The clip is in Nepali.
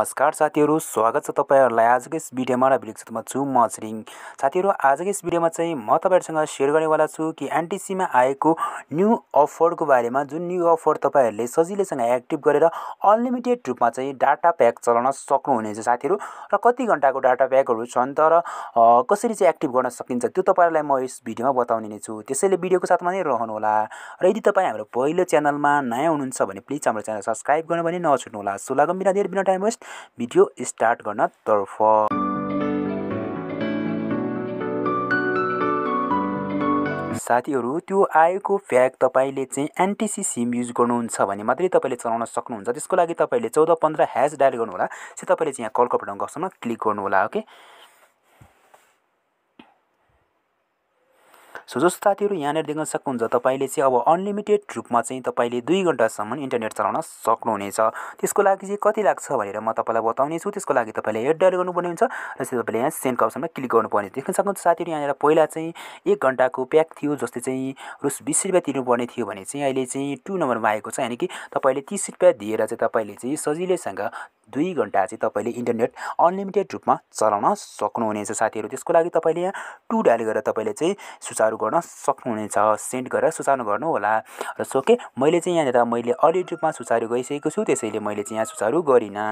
नमस्कार साथीहरू स्वागत छ तपाईँहरूलाई आजको यस भिडियोमा र भिडियोमा छु म श्रिङ साथीहरू आजको यस भिडियोमा चाहिँ म तपाईँहरूसँग सेयर गर्नेवाला छु कि एनटिसीमा आएको न्यू अफरको बारेमा जुन न्यू अफर तपाईँहरूले सजिलैसँग एक्टिभ गरेर अनलिमिटेड रूपमा चाहिँ डाटा प्याक चलाउन सक्नुहुनेछ साथीहरू र कति घन्टाको डाटा प्याकहरू छन् तर कसरी चाहिँ एक्टिभ गर्न सकिन्छ त्यो तपाईँहरूलाई म यस भिडियोमा बताउने नै छु त्यसैले भिडियोको साथमा नै रहनुहोला र यदि तपाईँ हाम्रो पहिलो च्यानलमा नयाँ हुनुहुन्छ भने प्लिज हाम्रो च्यानल सब्सक्राइब गर्नु भने नछुट्नुहोला सो बिना धेरै बिना टाइम वेस्ट भिडियो स्टार्ट गर्नतर्फ साथीहरू त्यो आएको फ्याग तपाईँले चाहिँ एनटिसी सिम युज गर्नुहुन्छ भने मात्रै तपाईँले चलाउन सक्नुहुन्छ त्यसको लागि तपाईँले चौध पन्ध्र ह्याज डायल गर्नुहोला चाहिँ तपाईँले चाहिँ यहाँ कलको बटन अप्सनमा क्लिक गर्नुहोला ओके सो जस्तो साथीहरू यहाँनिर देख्न सक्नुहुन्छ तपाईँले चाहिँ अब अनलिमिटेड रूपमा चाहिँ तपाईँले दुई घन्टासम्म इन्टरनेट चलाउन सक्नुहुनेछ त्यसको लागि चाहिँ कति लाग्छ भनेर म तपाईँलाई बताउने छु त्यसको लागि तपाईँले हेड डायल गर्नुपर्ने हुन्छ र चाहिँ तपाईँले यहाँ सेन्ड अप्सनमा क्लिक गर्नुपर्ने देख्न सक्नुहुन्छ साथीहरू यहाँनिर पहिला चाहिँ एक घन्टाको प्याक थियो जस्तै चाहिँ रुस बिस रुपियाँ तिर्नुपर्ने थियो भने चाहिँ अहिले चाहिँ टु नम्बरमा आएको छ यानि कि तपाईँले तिस रुपियाँ दिएर चाहिँ तपाईँले चाहिँ सजिलैसँग दुई घन्टा चाहिँ तपाईँले इन्टरनेट अनलिमिटेड रूपमा चलाउन सक्नुहुनेछ साथीहरू त्यसको लागि तपाईँले यहाँ टु डायल गरेर तपाईँले चाहिँ सुचारू गर्न सक्नुहुनेछ सेन्ड गरेर सुचारू गर्नुहोला र सोके मैले चाहिँ यहाँनिर मैले अडियो रूपमा सुचारू गइसकेको छु त्यसैले मैले चाहिँ यहाँ सुचारू गरिनँ